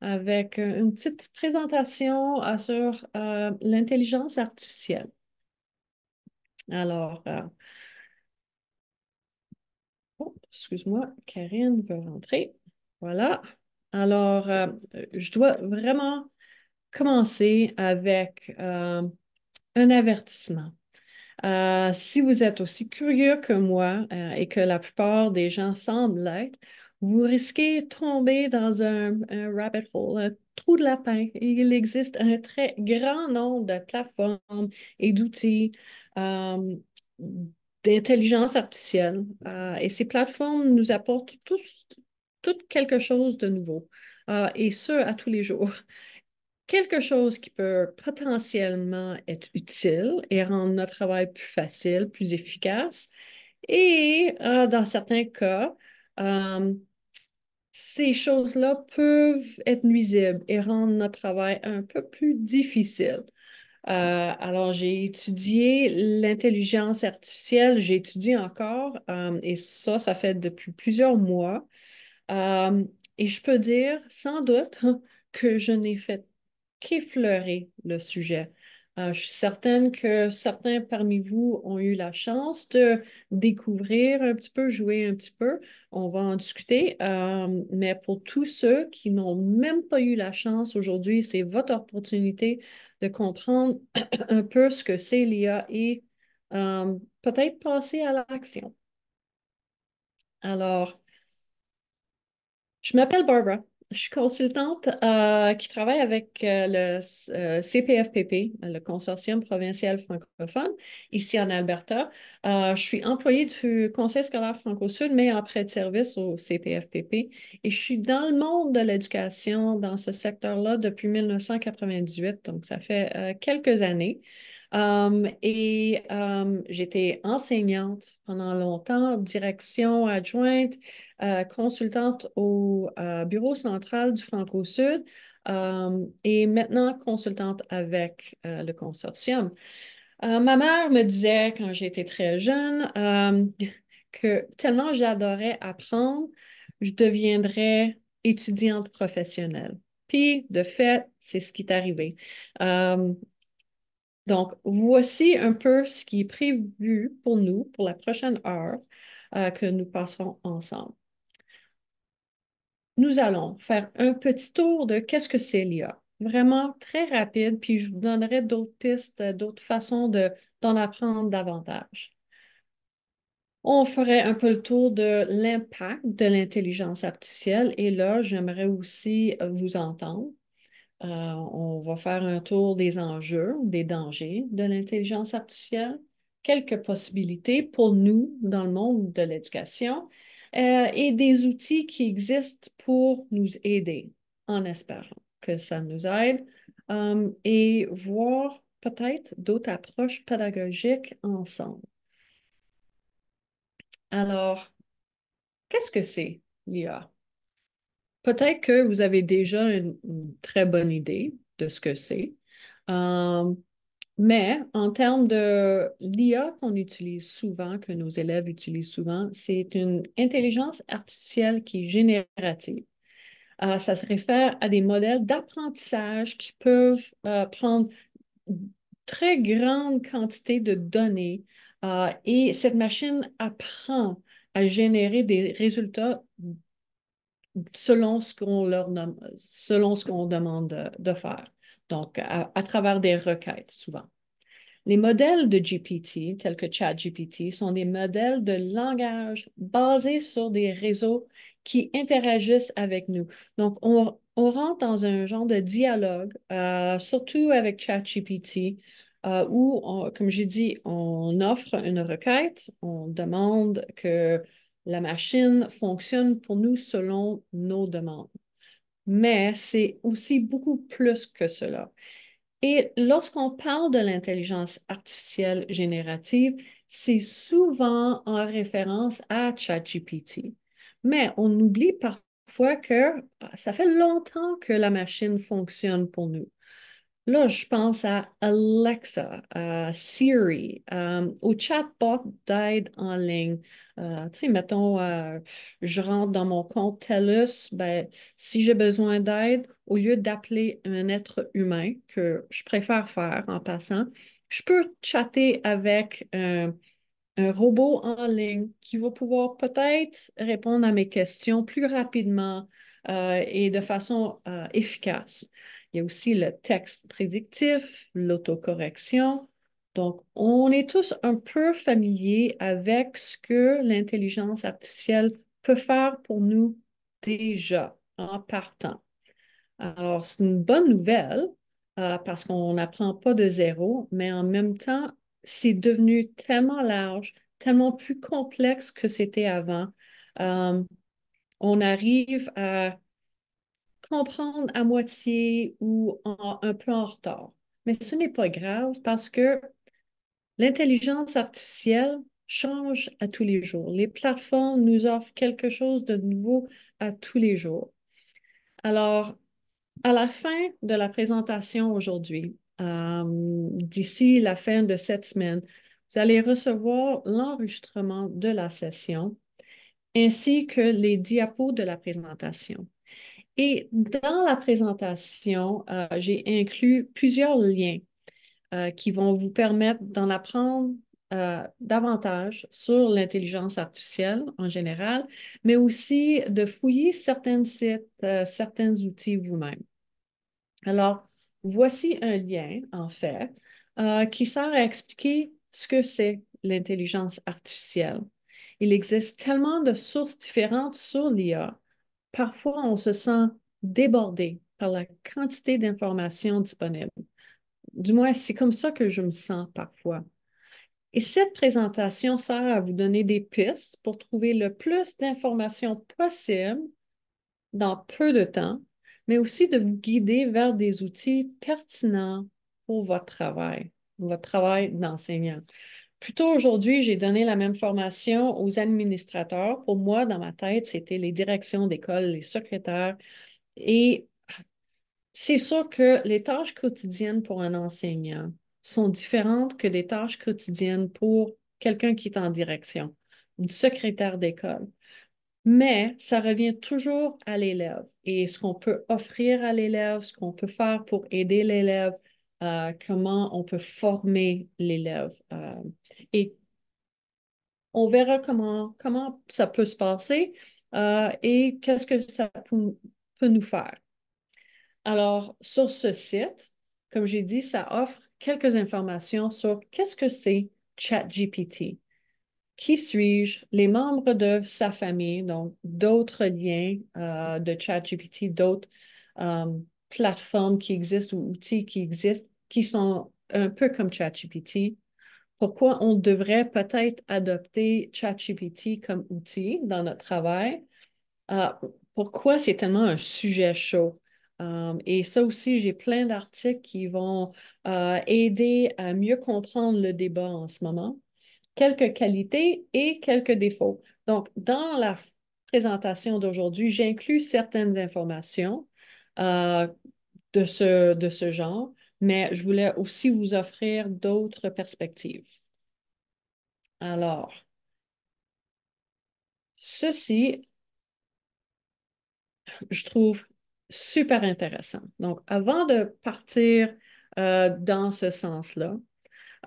avec euh, une petite présentation euh, sur euh, l'intelligence artificielle. Alors, oh, excuse-moi, Karine veut rentrer. Voilà. Alors, je dois vraiment commencer avec un avertissement. si vous êtes aussi curieux que moi et que la plupart des gens semblent l'être, vous risquez de tomber dans un, rabbit hole, un trou de lapin. Il existe un très grand nombre de plateformes et d'outils euh, d'intelligence artificielle. Euh, et ces plateformes nous apportent tous, tout quelque chose de nouveau, euh, et ce, à tous les jours. Quelque chose qui peut potentiellement être utile et rendre notre travail plus facile, plus efficace, et dans certains cas, euh, ces choses-là peuvent être nuisibles et rendre notre travail un peu plus difficile. Euh, alors, j'ai étudié l'intelligence artificielle, j'ai étudié encore, euh, et ça, ça fait depuis plusieurs mois. et je peux dire, sans doute, que je n'ai fait qu'effleurer le sujet. Euh, je suis certaine que certains parmi vous ont eu la chance de découvrir un petit peu, jouer un petit peu. On va en discuter. Euh, mais pour tous ceux qui n'ont même pas eu la chance aujourd'hui, c'est votre opportunité de comprendre un peu ce que c'est l'IA et euh, peut-être passer à l'action. Alors, je m'appelle Barbara je suis consultante euh, qui travaille avec euh, le CPFPP, euh, le Consortium provincial francophone, ici en Alberta. je suis employée du Conseil scolaire franco-sud, mais prêt de service au CPFPP. Et je suis dans le monde de l'éducation, dans ce secteur-là, depuis 1998, donc ça fait quelques années. Hum, et hum, j'étais enseignante pendant longtemps, direction adjointe, euh, consultante au euh, bureau central du Franco-Sud hum, et maintenant consultante avec euh, le consortium. ma mère me disait quand j'étais très jeune que tellement j'adorais apprendre, je deviendrais étudiante professionnelle. Puis, de fait, c'est ce qui est arrivé. Donc, voici un peu ce qui est prévu pour nous pour la prochaine heure euh, que nous passerons ensemble. Nous allons faire un petit tour de qu'est-ce que c'est l'IA. Vraiment très rapide, puis je vous donnerai d'autres pistes, euh, d'autres façons d'en apprendre davantage. On ferait un peu le tour de l'impact de l'intelligence artificielle et là, j'aimerais aussi euh, vous entendre euh, on va faire un tour des enjeux, des dangers de l'intelligence artificielle, quelques possibilités pour nous dans le monde de l'éducation euh, et des outils qui existent pour nous aider en espérant que ça nous aide euh, et voir peut-être d'autres approches pédagogiques ensemble. Alors, qu'est-ce que c'est l'IA? peut-être que vous avez déjà une, très bonne idée de ce que c'est. Hum, mais en termes de l'IA qu'on utilise souvent, que nos élèves utilisent souvent, c'est une intelligence artificielle qui est générative. Ah, ça se réfère à des modèles d'apprentissage qui peuvent euh, prendre très grande quantité de données ah, et cette machine apprend à générer des résultats selon ce qu'on leur selon ce qu'on demande de, faire, donc à, travers des requêtes souvent. Les modèles de GPT, tels que ChatGPT, sont des modèles de langage basés sur des réseaux qui interagissent avec nous. Donc, on, rentre dans un genre de dialogue, euh, surtout avec ChatGPT, euh, où, comme j'ai dit, on offre une requête, on demande que la machine fonctionne pour nous selon nos demandes. Mais c'est aussi beaucoup plus que cela. Et lorsqu'on parle de l'intelligence artificielle générative, c'est souvent en référence à ChatGPT. Mais on oublie parfois que ah, ça fait longtemps que la machine fonctionne pour nous. Là, je pense à Alexa, à Siri, euh, au chatbot d'aide en ligne. Euh, tu sais, mettons, euh, je rentre dans mon compte TELUS, ben, si j'ai besoin d'aide, au lieu d'appeler un être humain, que je préfère faire en passant, je peux chatter avec un robot en ligne qui va pouvoir peut-être répondre à mes questions plus rapidement et de façon efficace. Il y a aussi le texte prédictif, l'autocorrection. Donc, on est tous un peu familiers avec ce que l'intelligence artificielle peut faire pour nous déjà en partant. Alors, c'est une bonne nouvelle euh, parce qu'on n'apprend pas de zéro, mais en même temps, c'est devenu tellement large, tellement plus complexe que c'était avant. Euh, on arrive à comprendre à moitié ou en, un peu en retard. Mais ce n'est pas grave parce que l'intelligence artificielle change à tous les jours. Les plateformes nous offrent quelque chose de nouveau à tous les jours. Alors, à la fin de la présentation aujourd'hui, euh, d'ici la fin de cette semaine, vous allez recevoir l'enregistrement de la session ainsi que les diapos de la présentation. Et dans la présentation, euh, j'ai inclus plusieurs liens euh, qui vont vous permettre d'en apprendre euh, davantage sur l'intelligence artificielle en général, mais aussi de fouiller certains sites, certains outils vous-même. Alors, voici un lien, en fait, qui sert à expliquer ce que c'est l'intelligence artificielle. Il existe tellement de sources différentes sur l'IA parfois on se sent débordé par la quantité d'informations disponibles. Du moins, c'est comme ça que je me sens parfois. Et cette présentation sert à vous donner des pistes pour trouver le plus d'informations possibles dans peu de temps, mais aussi de vous guider vers des outils pertinents pour votre travail, votre travail d'enseignant plutôt aujourd'hui, j'ai donné la même formation aux administrateurs. Pour moi, dans ma tête, c'était les directions d'école, les secrétaires. Et c'est sûr que les tâches quotidiennes pour un enseignant sont différentes que les tâches quotidiennes pour quelqu'un qui est en direction, une secrétaire d'école. Mais ça revient toujours à l'élève et ce qu'on peut offrir à l'élève, ce qu'on peut faire pour aider l'élève, euh, comment on peut former l'élève. Euh, et on verra comment, ça peut se passer euh, et qu'est-ce que ça peut, nous faire. Alors, sur ce site, comme j'ai dit, ça offre quelques informations sur qu'est-ce que c'est ChatGPT, qui suis-je, les membres de sa famille, donc d'autres liens euh, de ChatGPT, d'autres euh, plateformes qui existent ou outils qui existent qui sont un peu comme ChatGPT pourquoi on devrait peut-être adopter ChatGPT comme outil dans notre travail, euh, pourquoi c'est tellement un sujet chaud. Euh, et ça aussi, j'ai plein d'articles qui vont euh, aider à mieux comprendre le débat en ce moment. Quelques qualités et quelques défauts. Donc, dans la présentation d'aujourd'hui, j'inclus certaines informations de, ce, de ce genre, mais je voulais aussi vous offrir d'autres perspectives. Alors, ceci, je trouve super intéressant. Donc, avant de partir euh, dans ce sens-là,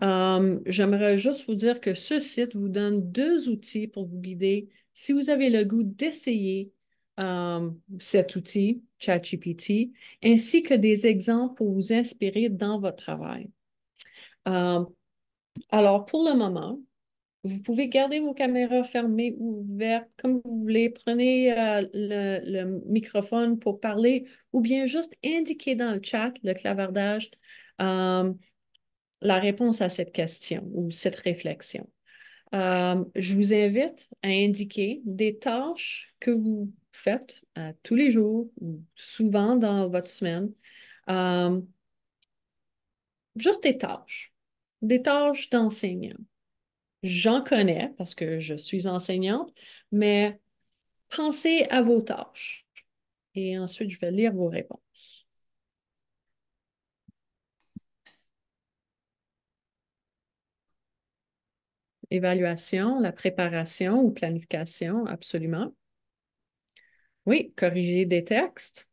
euh, j'aimerais juste vous dire que ce site vous donne deux outils pour vous guider. Si vous avez le goût d'essayer euh, cet outil, ChatGPT, ainsi que des exemples pour vous inspirer dans votre travail. alors, pour le moment, vous pouvez garder vos caméras fermées ou ouvertes comme vous voulez. Prenez euh, le, microphone pour parler ou bien juste indiquer dans le chat, le clavardage, euh, la réponse à cette question ou cette réflexion. Euh, je vous invite à indiquer des tâches que vous faites tous les jours ou souvent dans votre semaine. juste des tâches, des tâches d'enseignant. J'en connais parce que je suis enseignante, mais pensez à vos tâches. Et ensuite, je vais lire vos réponses. Évaluation, la préparation ou planification, absolument. Oui, corriger des textes.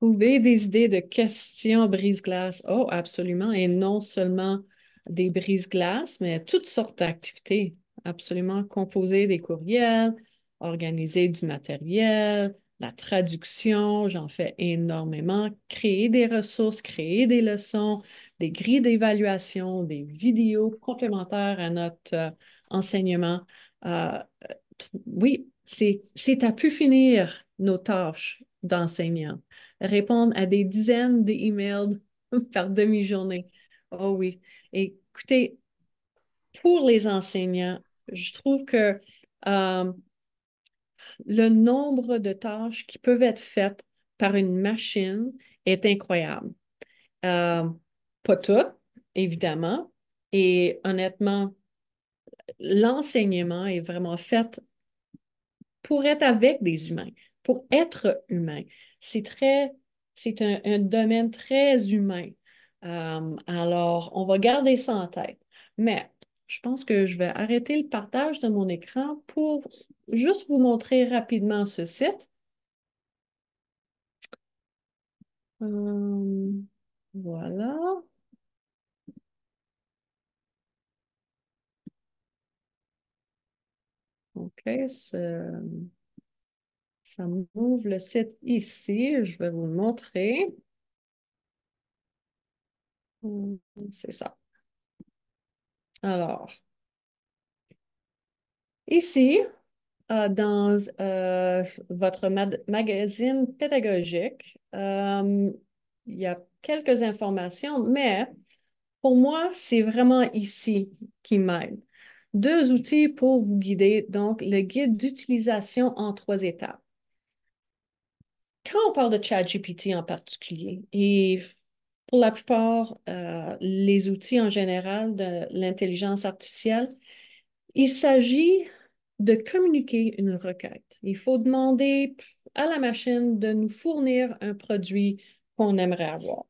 trouver des idées de questions brise-glace. Oh, absolument. Et non seulement des brise glaces mais toutes sortes d'activités. Absolument. Composer des courriels, organiser du matériel, la traduction, j'en fais énormément. Créer des ressources, créer des leçons, des grilles d'évaluation, des vidéos complémentaires à notre euh, enseignement. Euh, euh, oui, c'est à pu finir nos tâches d'enseignants répondre à des dizaines d'emails par demi-journée. Oh oui. écoutez, pour les enseignants, je trouve que euh, le nombre de tâches qui peuvent être faites par une machine est incroyable. Euh, pas tout évidemment. Et honnêtement, l'enseignement est vraiment fait pour être avec des humains, pour être humain c'est très, c'est un, domaine très humain. Euh, alors, on va garder ça en tête. Mais je pense que je vais arrêter le partage de mon écran pour juste vous montrer rapidement ce site. Euh, voilà. OK, ça m'ouvre le site ici. Je vais vous le montrer. Hum, c'est ça. Alors, ici, euh, dans euh, votre magazine pédagogique, euh, il y a quelques informations, mais pour moi, c'est vraiment ici qui m'aide. Deux outils pour vous guider, donc le guide d'utilisation en trois étapes quand on parle de ChatGPT en particulier, et pour la plupart, euh, les outils en général de l'intelligence artificielle, il s'agit de communiquer une requête. Il faut demander à la machine de nous fournir un produit qu'on aimerait avoir.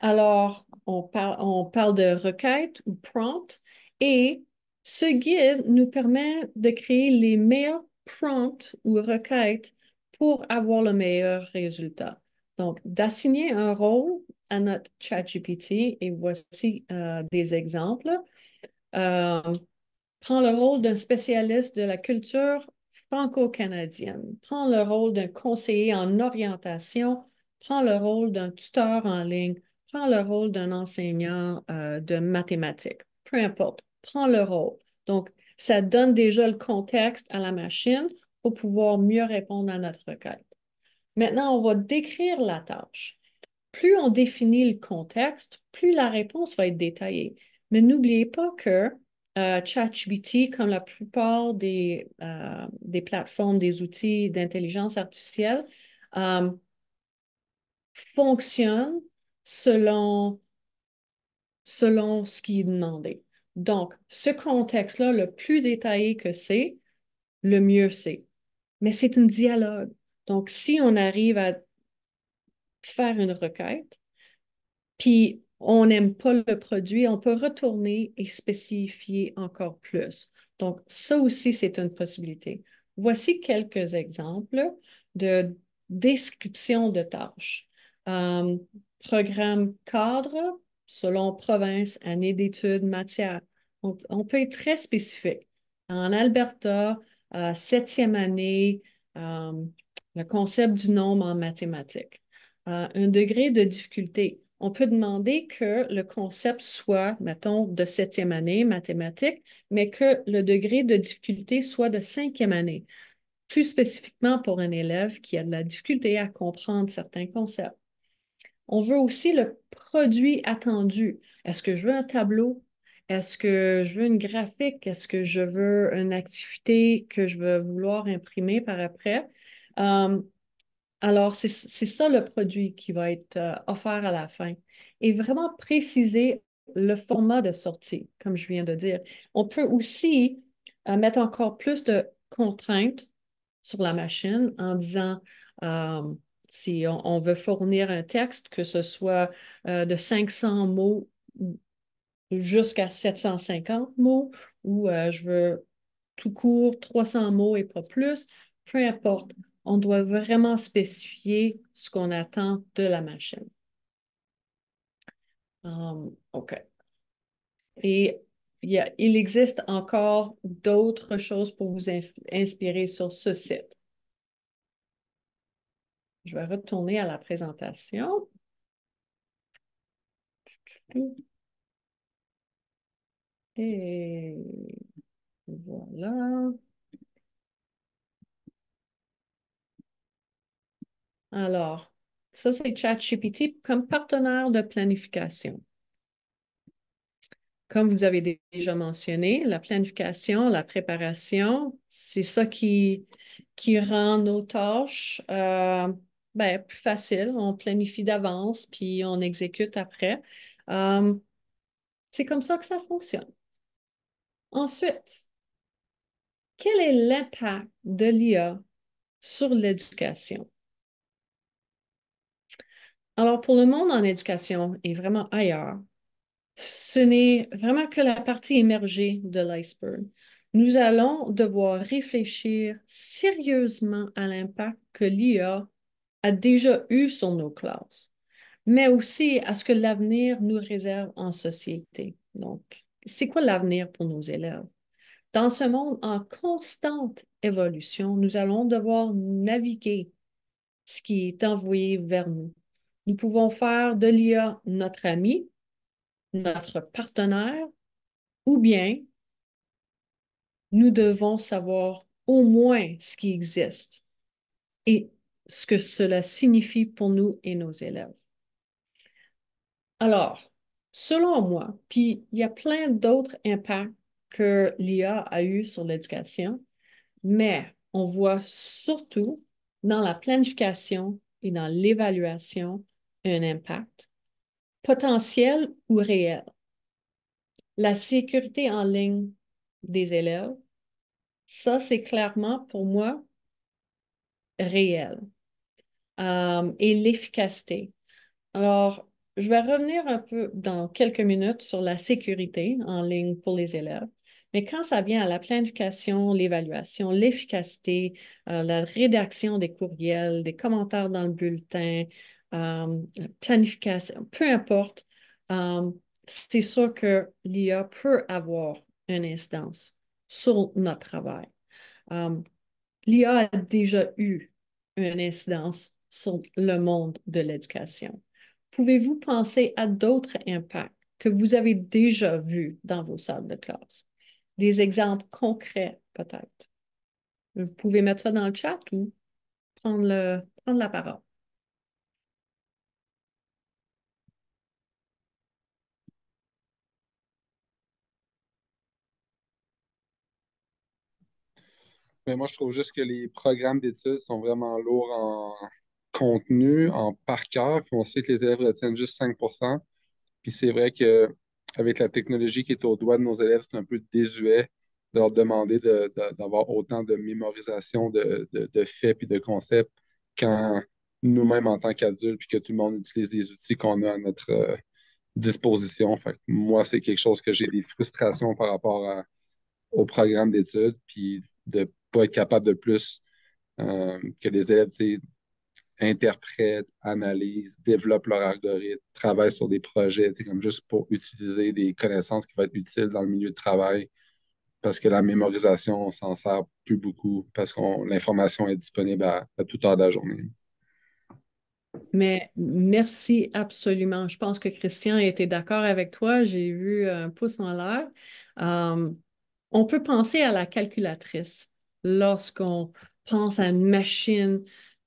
Alors, on, on parle de requête ou prompt et ce guide nous permet de créer les meilleurs prompts ou requêtes pour avoir le meilleur résultat. Donc, d'assigner un rôle à notre ChatGPT, et voici euh, des exemples. Euh, prends le rôle d'un spécialiste de la culture franco-canadienne. Prends le rôle d'un conseiller en orientation. Prends le rôle d'un tuteur en ligne. Prends le rôle d'un enseignant euh, de mathématiques. Peu importe, prends le rôle. Donc, ça donne déjà le contexte à la machine pour pouvoir mieux répondre à notre requête. Maintenant, on va décrire la tâche. Plus on définit le contexte, plus la réponse va être détaillée. Mais n'oubliez pas que euh, ChatGPT, comme la plupart des, euh, plateformes, des outils d'intelligence artificielle, euh, fonctionne selon, selon ce qui est demandé. Donc, ce contexte-là, le plus détaillé que c'est, le mieux c'est mais c'est un dialogue. Donc, si on arrive à faire une requête, puis on n'aime pas le produit, on peut retourner et spécifier encore plus. Donc, ça aussi, c'est une possibilité. Voici quelques exemples de description de tâches. Euh, programme cadre selon province, année d'études, matière. on, peut être très spécifique. En Alberta, euh, septième année, euh, le concept du nombre en mathématiques. Euh, un degré de difficulté. On peut demander que le concept soit, mettons, de septième année, mathématiques, mais que le degré de difficulté soit de cinquième année, plus spécifiquement pour un élève qui a de la difficulté à comprendre certains concepts. On veut aussi le produit attendu. Est-ce que je veux un tableau? Est-ce que je veux une graphique? Est-ce que je veux une activité que je veux vouloir imprimer par après? Euh, alors, c'est ça le produit qui va être euh, offert à la fin. Et vraiment préciser le format de sortie, comme je viens de dire. On peut aussi euh, mettre encore plus de contraintes sur la machine en disant si on, on, veut fournir un texte, que ce soit de 500 mots jusqu'à 750 mots ou euh, je veux tout court 300 mots et pas plus, peu importe. On doit vraiment spécifier ce qu'on attend de la machine. Um, OK. Et il, existe encore d'autres choses pour vous inspirer sur ce site. Je vais retourner à la présentation. Et voilà. Alors, ça, c'est ChatGPT comme partenaire de planification. Comme vous avez déjà mentionné, la planification, la préparation, c'est ça qui, qui rend nos tâches euh, ben, plus faciles. On planifie d'avance, puis on exécute après. Euh, c'est comme ça que ça fonctionne. Ensuite, quel est l'impact de l'IA sur l'éducation? Alors, pour le monde en éducation et vraiment ailleurs, ce n'est vraiment que la partie émergée de l'iceberg. Nous allons devoir réfléchir sérieusement à l'impact que l'IA a déjà eu sur nos classes, mais aussi à ce que l'avenir nous réserve en société. Donc, c'est quoi l'avenir pour nos élèves? Dans ce monde en constante évolution, nous allons devoir naviguer ce qui est envoyé vers nous. Nous pouvons faire de l'IA notre ami, notre partenaire, ou bien nous devons savoir au moins ce qui existe et ce que cela signifie pour nous et nos élèves. Alors, Selon moi, puis il y a plein d'autres impacts que l'IA a eu sur l'éducation, mais on voit surtout dans la planification et dans l'évaluation un impact potentiel ou réel. La sécurité en ligne des élèves, ça c'est clairement pour moi réel. Euh, et l'efficacité. Alors, je vais revenir un peu dans quelques minutes sur la sécurité en ligne pour les élèves. Mais quand ça vient à la planification, l'évaluation, l'efficacité, euh, la rédaction des courriels, des commentaires dans le bulletin, euh, planification, peu importe, euh, c'est sûr que l'IA peut avoir une incidence sur notre travail. L'IA a déjà eu une incidence sur le monde de l'éducation pouvez-vous penser à d'autres impacts que vous avez déjà vus dans vos salles de classe? Des exemples concrets, peut-être. Vous pouvez mettre ça dans le chat ou prendre, la parole. Mais moi, je trouve juste que les programmes d'études sont vraiment lourds en, contenu en par cœur, puis on sait que les élèves retiennent juste 5 Puis c'est vrai que avec la technologie qui est au doigt de nos élèves, c'est un peu désuet de leur demander d'avoir autant de mémorisation de, faits puis de concepts quand nous-mêmes en tant qu'adultes, puis que tout le monde utilise les outils qu'on a à notre euh, disposition. moi, c'est quelque chose que j'ai des frustrations par rapport au programme d'études, puis de ne pas être capable de plus euh, que les élèves interprètent, analysent, développent leur algorithme, travaillent sur des projets, comme juste pour utiliser des connaissances qui vont être utiles dans le milieu de travail. Parce que la mémorisation, on s'en sert plus beaucoup parce que l'information est disponible à, toute heure de la journée. Mais merci absolument. Je pense que Christian était d'accord avec toi. J'ai vu un pouce en l'air. Euh, on peut penser à la calculatrice lorsqu'on pense à une machine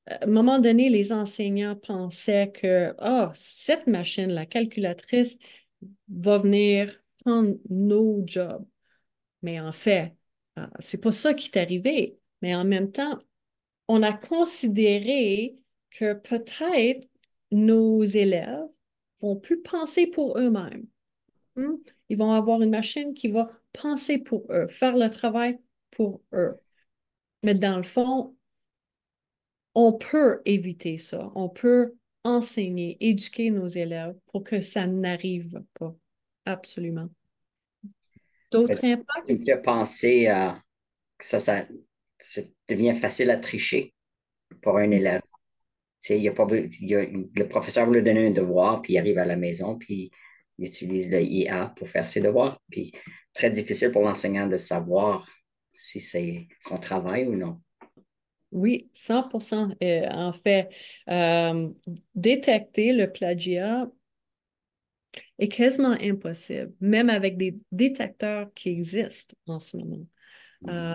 à un moment donné, les enseignants pensaient que oh, cette machine, la calculatrice, va venir prendre nos jobs. Mais en fait, ah, c'est pas ça qui est arrivé. Mais en même temps, on a considéré que peut-être nos élèves vont plus penser pour eux-mêmes. Hmm? Ils vont avoir une machine qui va penser pour eux, faire le travail pour eux. Mais dans le fond, on peut éviter ça. On peut enseigner, éduquer nos élèves pour que ça n'arrive pas. Absolument. D'autres impacts? Je me penser que ça, ça, devient facile à tricher pour un élève. Y le professeur veut lui donner un devoir, puis il arrive à la maison, puis il utilise le IA pour faire ses devoirs. Puis très difficile pour l'enseignant de savoir si c'est son travail ou non. Oui, 100 euh, en fait. Euh, détecter le plagiat est quasiment impossible, même avec des détecteurs qui existent en ce moment. Euh,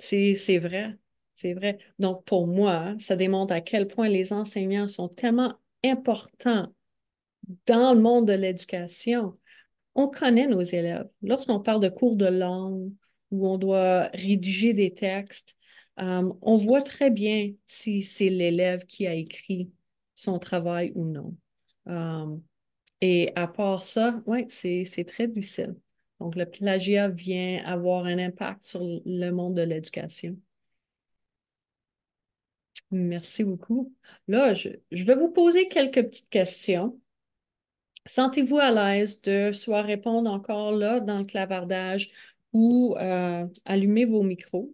mm-hmm. c'est vrai, c'est vrai. Donc, pour moi, hein, ça démontre à quel point les enseignants sont tellement importants dans le monde de l'éducation. On connaît nos élèves. Lorsqu'on parle de cours de langue, où on doit rédiger des textes, euh, on voit très bien si c'est l'élève qui a écrit son travail ou non. Euh, et à part ça, oui, c'est très difficile. Donc, le plagiat vient avoir un impact sur le monde de l'éducation. Merci beaucoup. Là, je, vais vous poser quelques petites questions. Sentez-vous à l'aise de soit répondre encore là dans le clavardage ou euh, allumer vos micros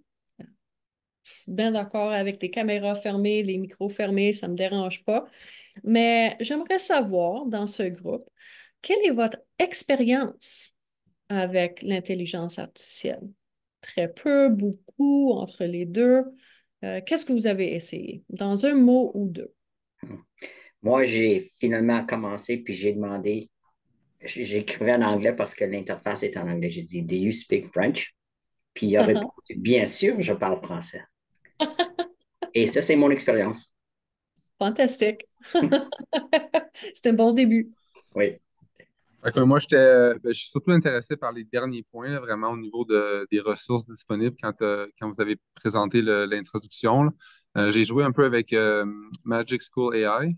suis bien d'accord avec les caméras fermées, les micros fermés, ça ne me dérange pas. Mais j'aimerais savoir dans ce groupe, quelle est votre expérience avec l'intelligence artificielle? Très peu, beaucoup, entre les deux. Euh, qu'est-ce que vous avez essayé dans un mot ou deux? Moi, j'ai finalement commencé, puis j'ai demandé, j'écrivais en anglais parce que l'interface est en anglais. J'ai dit, Do you speak French? Puis il a uh-huh. répondu, Bien sûr, je parle français. Et ça, c'est mon expérience. Fantastique. c'est un bon début. Oui. moi, ben, je suis surtout intéressé par les derniers points, vraiment au niveau des ressources disponibles quand, euh, vous avez présenté l'introduction. Euh, j'ai joué un peu avec euh, Magic School AI,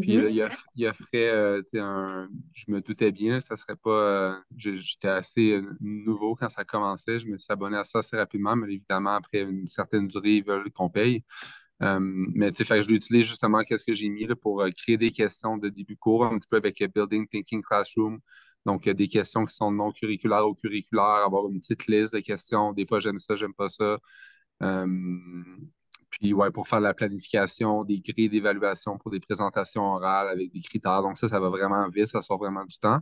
puis là, mm-hmm. euh, il, y il euh, un, je me doutais bien, ça serait pas. Euh, j'étais assez nouveau quand ça commençait. Je me suis abonné à ça assez rapidement, mais évidemment, après une certaine durée, ils veulent qu'on paye. mais tu sais, je l'utilise justement, qu'est-ce que j'ai mis là, pour créer des questions de début cours, un petit peu avec Building Thinking Classroom. Donc, des questions qui sont non curriculaires ou curriculaires, avoir une petite liste de questions. Des fois, j'aime ça, j'aime pas ça pour faire la planification, des grilles d'évaluation pour des présentations orales avec des critères. Donc ça, ça va vraiment vite, ça sort vraiment du temps.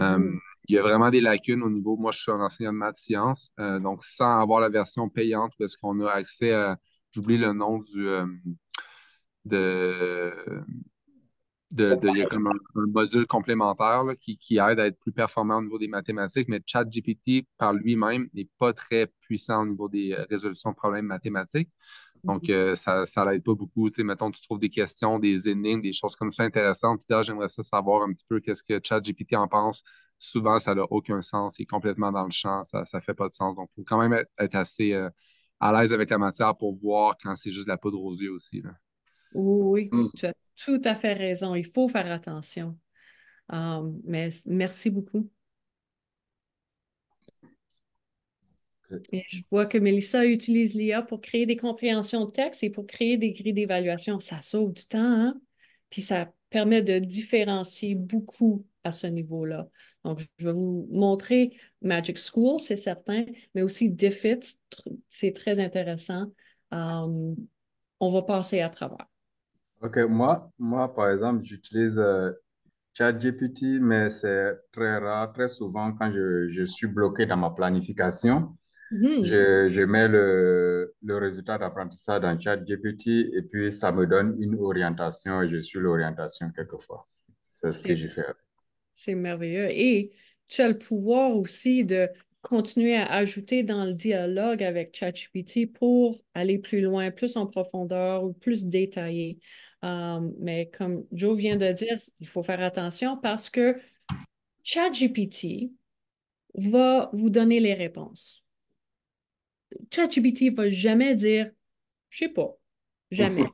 Euh, mm-hmm. il y a vraiment des lacunes au niveau, moi je suis un enseignant de maths sciences, euh, donc sans avoir la version payante parce qu'on a accès à, j'oublie le nom du, euh, de, il y a comme un, module complémentaire qui, qui, aide à être plus performant au niveau des mathématiques, mais ChatGPT par lui-même n'est pas très puissant au niveau des résolutions de problèmes mathématiques. Donc, mm-hmm. euh, ça, ça l'aide pas beaucoup. Tu sais, mettons, tu trouves des questions, des énigmes, des choses comme ça intéressantes. Tu dis, ah, j'aimerais ça savoir un petit peu qu'est-ce que ChatGPT en pense. Souvent, ça n'a aucun sens. il est complètement dans le champ. Ça ne fait pas de sens. Donc, il faut quand même être, assez euh, à l'aise avec la matière pour voir quand c'est juste de la poudre aux yeux aussi. Oui, mm. tu as tout à fait raison. Il faut faire attention. Euh, mais merci beaucoup. je vois que Melissa utilise l'IA pour créer des compréhensions de texte et pour créer des grilles d'évaluation. Ça sauve du temps, hein? Puis ça permet de différencier beaucoup à ce niveau-là. Donc, je vais vous montrer Magic School, c'est certain, mais aussi Defit, c'est très intéressant. Hum, on va passer à travers. OK, moi, moi par exemple, j'utilise euh, ChatGPT, mais c'est très rare, très souvent quand je suis bloqué dans ma planification. Mhm. Je, mets le, résultat d'apprentissage dans ChatGPT et puis ça me donne une orientation et je suis l'orientation quelquefois. C'est ce que j'ai fait. C'est merveilleux. Et tu as le pouvoir aussi de continuer à ajouter dans le dialogue avec ChatGPT pour aller plus loin, plus en profondeur ou plus détaillé. Euh, mais comme Joe vient de dire, il faut faire attention parce que ChatGPT va vous donner les réponses ChatGPT va jamais dire, je sais pas, jamais.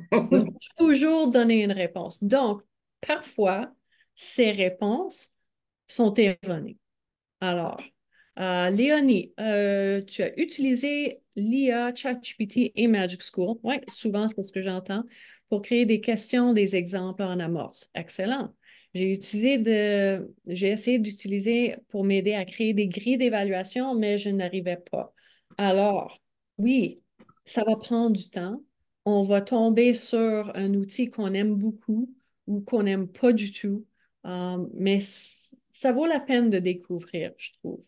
Il va toujours donner une réponse. Donc, parfois, ces réponses sont erronées. Alors, euh, Léonie, euh, tu as utilisé l'IA, ChatGPT et Magic School. Oui, souvent, c'est ce que j'entends pour créer des questions, des exemples en amorce. Excellent. J'ai utilisé de, j'ai essayé d'utiliser pour m'aider à créer des grilles d'évaluation, mais je n'arrivais pas. Alors, oui, ça va prendre du temps. On va tomber sur un outil qu'on aime beaucoup ou qu'on n'aime pas du tout, euh, mais ça vaut la peine de découvrir, je trouve.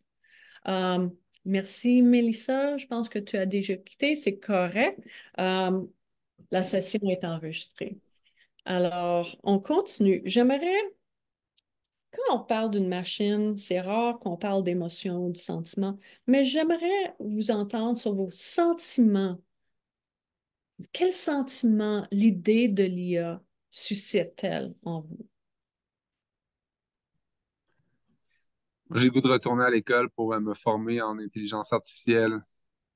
Euh, merci, Mélissa. Je pense que tu as déjà quitté, c'est correct. Euh, la session est enregistrée. Alors, on continue. J'aimerais quand on parle d'une machine, c'est rare qu'on parle d'émotion ou de sentiment, mais j'aimerais vous entendre sur vos sentiments. Quel sentiment l'idée de l'IA suscite-t-elle en vous? J'ai goût de retourner à l'école pour euh, me former en intelligence artificielle,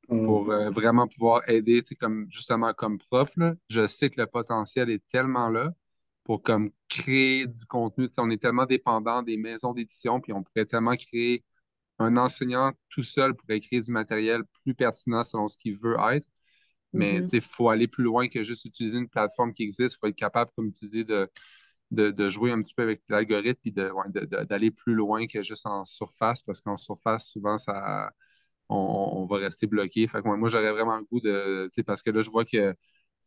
mmh. pour euh, vraiment pouvoir aider, comme, justement comme prof. Je sais que le potentiel est tellement là pour comme créer du contenu. on est tellement dépendant des maisons d'édition, puis on pourrait tellement créer un enseignant tout seul pour créer du matériel plus pertinent selon ce qu'il veut être. Mais mm-hmm. il faut aller plus loin que juste utiliser une plateforme qui existe. Il faut être capable, comme tu dis, de, de, jouer un petit peu avec l'algorithme et d'aller plus loin que juste en surface, parce qu'en surface, souvent, ça, on, va rester bloqué. Fait que, moi, j'aurais vraiment le goût de. Parce que là, je vois que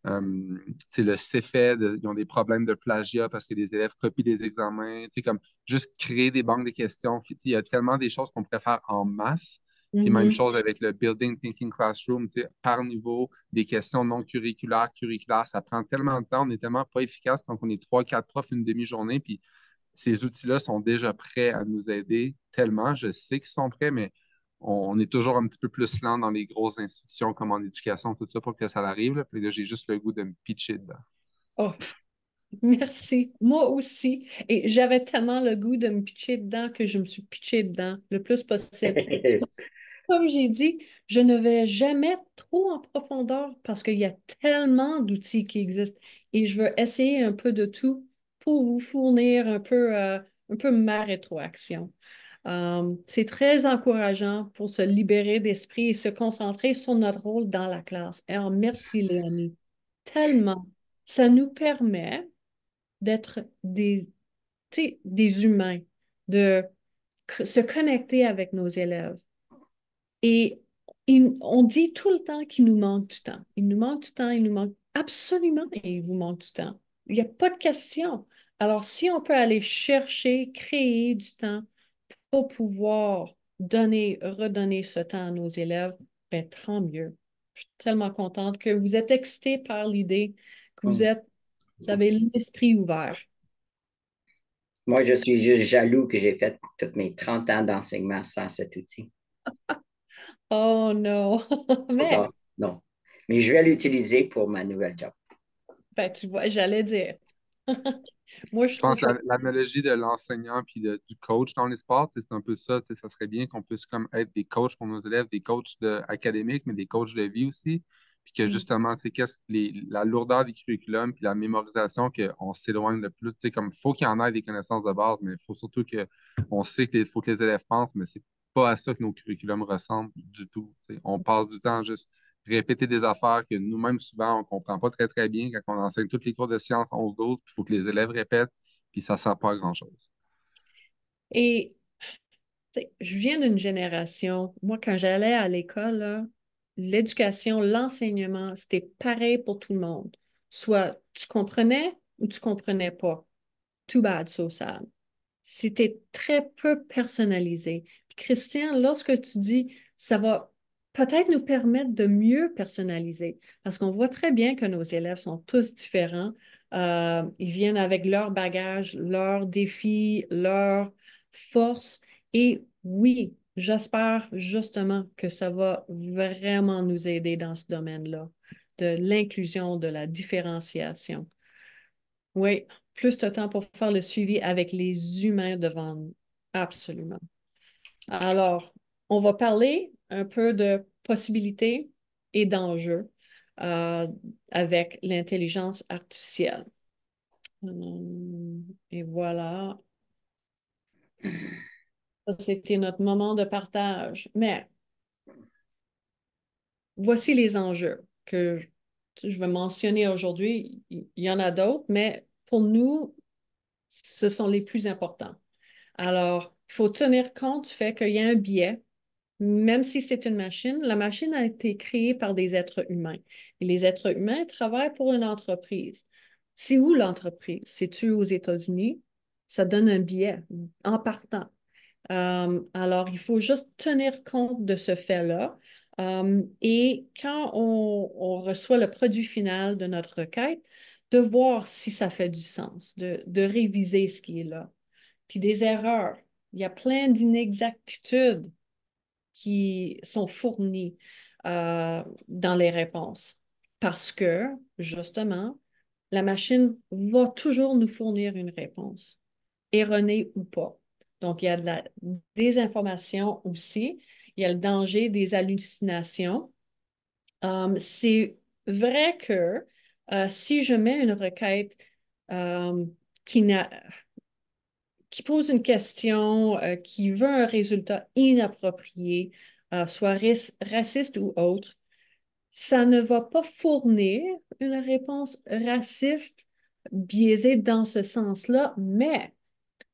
euh, le CFED, ils ont des problèmes de plagiat parce que les élèves copient des examens. Comme juste créer des banques de questions. Il y a tellement des choses qu'on faire en masse. même mm-hmm. chose avec le Building Thinking Classroom, par niveau, des questions non curriculaires, curriculaires. Ça prend tellement de temps, on n'est tellement pas efficace quand on est trois, quatre profs une demi-journée. Puis ces outils-là sont déjà prêts à nous aider tellement. Je sais qu'ils sont prêts, mais on, est toujours un petit peu plus lent dans les grosses institutions comme en éducation, tout ça, pour que ça arrive. Là. Puis là, j'ai juste le goût de me pitcher dedans. Oh, merci. Moi aussi. Et j'avais tellement le goût de me pitcher dedans que je me suis pitché dedans le plus possible. comme j'ai dit, je ne vais jamais trop en profondeur parce qu'il y a tellement d'outils qui existent et je veux essayer un peu de tout pour vous fournir un peu, euh, un peu ma rétroaction. Euh, c'est très encourageant pour se libérer d'esprit et se concentrer sur notre rôle dans la classe. Et eh, en oh, merci, Léonie. Tellement. Ça nous permet d'être des, des humains, de se connecter avec nos élèves. Et on dit tout le temps qu'il nous manque du temps. Il nous manque du temps, il nous manque absolument, et il vous manque du temps. Il n'y a pas de question. Alors, si on peut aller chercher, créer du temps pour pouvoir donner, redonner ce temps à nos élèves, bien, tant mieux. Je suis tellement contente que vous êtes excité par l'idée, que vous hmm. êtes, avez l'esprit ouvert. Moi, je suis juste jaloux que j'ai fait toutes mes 30 ans d'enseignement sans cet outil. oh non. Non. Mais je vais l'utiliser pour ma nouvelle job. Ben, tu vois, j'allais dire. je, pense que l'analogie de l'enseignant puis du coach dans les sports, c'est un peu ça. Ça serait bien qu'on puisse comme être des coachs pour nos élèves, des coachs académiques, mais des coachs de vie aussi. Puis que mm. justement, c'est quest la lourdeur du curriculum puis la mémorisation qu'on s'éloigne le plus. Il comme faut qu'il y en ait des connaissances de base, mais il faut surtout qu'on sait qu'il faut que les élèves pensent, mais c'est pas à ça que nos curriculums ressemblent du tout. On passe du temps juste répéter des affaires que nous-mêmes, souvent, on ne comprend pas très, très bien. Quand on enseigne toutes les cours de sciences 11 doute il faut que les élèves répètent, puis ça ne sert pas à grand-chose. Et je viens d'une génération, moi, quand j'allais à l'école, l'éducation, l'enseignement, c'était pareil pour tout le monde. Soit tu comprenais ou tu comprenais pas. Too bad, so sad. C'était très peu personnalisé. Christian, lorsque tu dis ça va peut-être nous permettre de mieux personnaliser, parce qu'on voit très bien que nos élèves sont tous différents. Euh, ils viennent avec leur bagage, leurs défis, leurs forces. Et oui, j'espère justement que ça va vraiment nous aider dans ce domaine-là, de l'inclusion, de la différenciation. Oui, plus de temps pour faire le suivi avec les humains devant nous. Absolument. Alors, on va parler un peu de possibilités et d'enjeux euh, avec l'intelligence artificielle. Euh, et voilà. C'était notre moment de partage. Mais voici les enjeux que je veux mentionner aujourd'hui. Il y en a d'autres, mais pour nous, ce sont les plus importants. Alors, il faut tenir compte du fait qu'il y a un biais même si c'est une machine, la machine a été créée par des êtres humains. Et les êtres humains travaillent pour une entreprise. C'est où l'entreprise? C'est-tu aux États-Unis? Ça donne un biais en partant. Euh, alors, il faut juste tenir compte de ce fait-là. Euh, et quand on, reçoit le produit final de notre requête, de voir si ça fait du sens, de, de réviser ce qui est là. Puis des erreurs. Il y a plein d'inexactitudes qui sont fournis euh, dans les réponses. Parce que, justement, la machine va toujours nous fournir une réponse, erronée ou pas. Donc, il y a de la désinformation aussi. Il y a le danger des hallucinations. Euh, c'est vrai que euh, si je mets une requête qui n'a qui pose une question, euh, qui veut un résultat inapproprié, euh, soit raciste ou autre, ça ne va pas fournir une réponse raciste biaisée dans ce sens-là, mais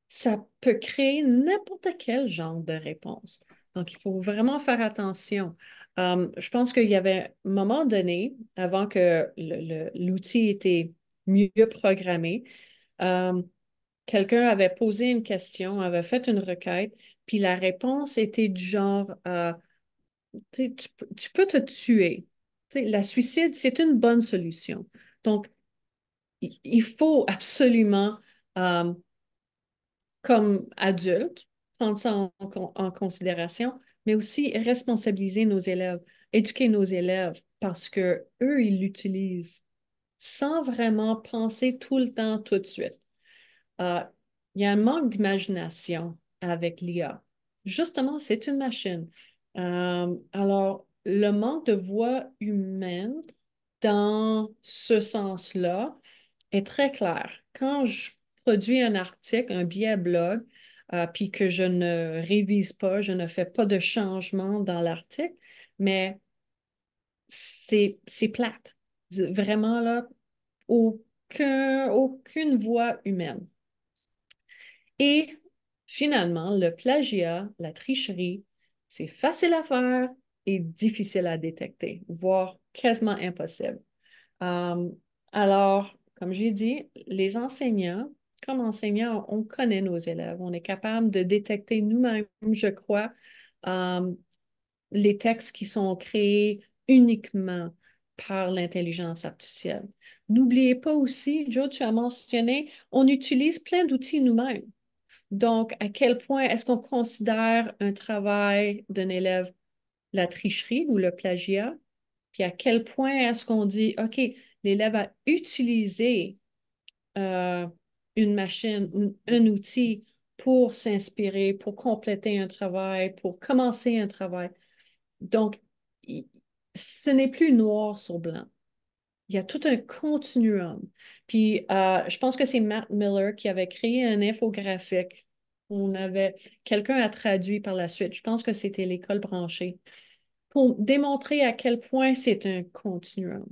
ça peut créer n'importe quel genre de réponse. Donc, il faut vraiment faire attention. Euh, je pense qu'il y avait un moment donné, avant que l'outil était mieux programmé, quelqu'un avait posé une question, avait fait une requête, puis la réponse était du genre euh, tu, peux te tuer. la suicide, c'est une bonne solution. Donc, il faut absolument, euh, comme adulte, prendre ça en, en, considération, mais aussi responsabiliser nos élèves, éduquer nos élèves, parce que eux, ils l'utilisent sans vraiment penser tout le temps, tout de suite. Euh, il y a un manque d'imagination avec l'IA. Justement, c'est une machine. Euh, alors, le manque de voix humaine dans ce sens-là est très clair. Quand je produis un article, un billet blog, euh, puis que je ne révise pas, je ne fais pas de changement dans l'article, mais c'est plate. Vraiment, là, aucun, aucune voix humaine. Et finalement, le plagiat, la tricherie, c'est facile à faire et difficile à détecter, voire quasiment impossible. Euh, alors, comme j'ai dit, les enseignants, comme enseignants, on connaît nos élèves, on est capable de détecter nous-mêmes, je crois, euh, les textes qui sont créés uniquement par l'intelligence artificielle. N'oubliez pas aussi, Joe, tu as mentionné, on utilise plein d'outils nous-mêmes. Donc, à quel point est-ce qu'on considère un travail d'un élève la tricherie ou le plagiat? Puis à quel point est-ce qu'on dit, OK, l'élève a utilisé euh, une machine, un outil pour s'inspirer, pour compléter un travail, pour commencer un travail. Donc, ce n'est plus noir sur blanc il y a tout un continuum. Puis, euh, je pense que c'est Matt Miller qui avait créé un infographique. On avait quelqu'un a traduit par la suite. Je pense que c'était l'école branchée pour démontrer à quel point c'est un continuum.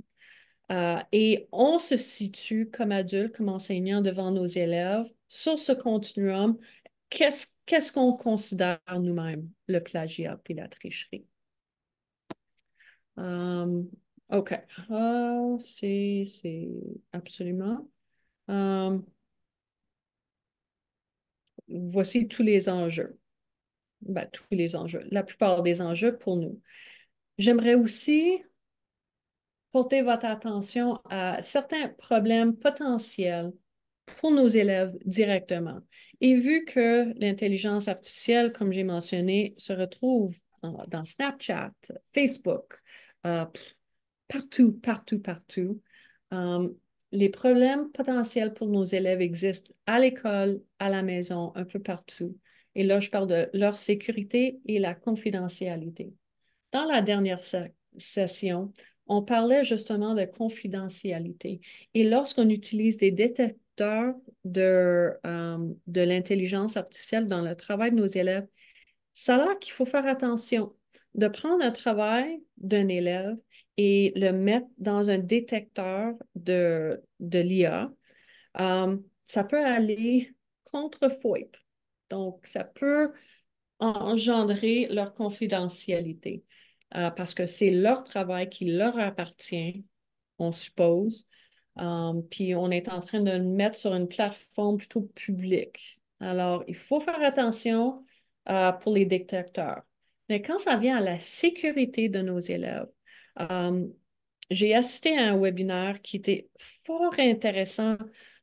Euh, et on se situe comme adultes, comme enseignant devant nos élèves sur ce continuum. Qu'est-ce qu'on considère nous-mêmes, le plagiat et la tricherie? Euh, OK. Ah, c'est absolument. Euh, voici tous les enjeux. Ben, tous les enjeux, la plupart des enjeux pour nous. J'aimerais aussi porter votre attention à certains problèmes potentiels pour nos élèves directement. Et vu que l'intelligence artificielle, comme j'ai mentionné, se retrouve dans Snapchat, Facebook, euh, partout, partout, partout. Euh, les problèmes potentiels pour nos élèves existent à l'école, à la maison, un peu partout. Et là, je parle de leur sécurité et la confidentialité. Dans la dernière session, on parlait justement de confidentialité. Et lorsqu'on utilise des détecteurs de, euh, de l'intelligence artificielle dans le travail de nos élèves, ça a l'air qu'il faut faire attention de prendre un travail d'un élève et le mettre dans un détecteur de, l'IA. Euh, ça peut aller contre FOIP. Donc, ça peut engendrer leur confidentialité euh, parce que c'est leur travail qui leur appartient, on suppose. Euh, puis on est en train de le mettre sur une plateforme plutôt publique. Alors, il faut faire attention pour les détecteurs. Mais quand ça vient à la sécurité de nos élèves, Hum, j'ai assisté à un webinaire qui était fort intéressant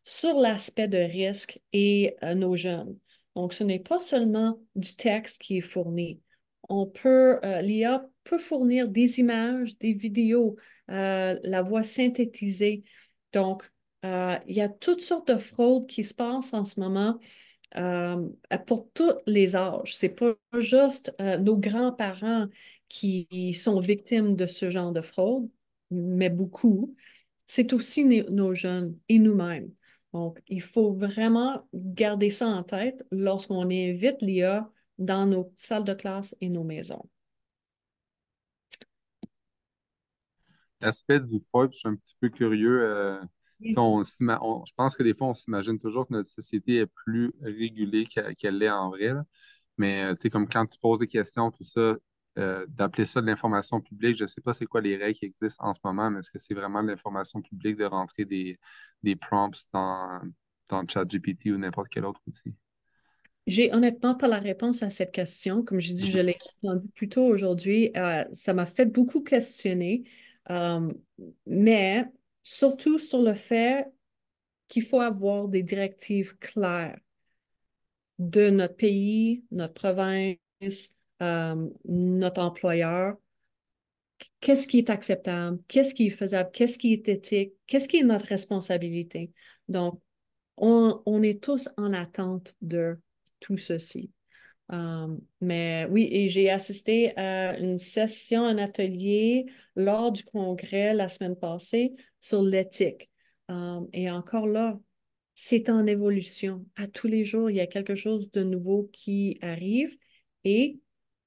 sur l'aspect de risque et euh, nos jeunes. Donc, ce n'est pas seulement du texte qui est fourni. On peut, euh, l'IA peut fournir des images, des vidéos, euh, la voix synthétisée. Donc, il y a toutes sortes de fraudes qui se passent en ce moment hum, pour tous les âges. Ce n'est pas juste nos grands-parents qui sont victimes de ce genre de fraude, mais beaucoup, c'est aussi nos jeunes et nous-mêmes. Donc, il faut vraiment garder ça en tête lorsqu'on invite l'IA dans nos salles de classe et nos maisons. L'aspect du fraude, je suis un petit peu curieux. Euh, je pense que des fois, on s'imagine toujours que notre société est plus régulée qu'elle l'est en vrai. mais Mais euh, comme quand tu poses des questions, tout ça, euh, d'appeler ça de l'information publique. Je ne sais pas c'est quoi les règles qui existent en ce moment, mais est-ce que c'est vraiment de l'information publique de rentrer des, des prompts dans, dans ChatGPT ou n'importe quel autre outil? J'ai honnêtement pas la réponse à cette question. Comme je dis, je mhm. l'ai entendu plus tôt aujourd'hui. Euh, ça m'a fait beaucoup questionner, euh, mais surtout sur le fait qu'il faut avoir des directives claires de notre pays, notre province, euh, notre employeur, qu'est-ce qui est acceptable, qu'est-ce qui est faisable, qu'est-ce qui est éthique, qu'est-ce qui est notre responsabilité. Donc, on, est tous en attente de tout ceci. Euh, mais oui, et j'ai assisté à une session, un atelier lors du congrès la semaine passée sur l'éthique. Euh, et encore là, c'est en évolution. À tous les jours, il y a quelque chose de nouveau qui arrive et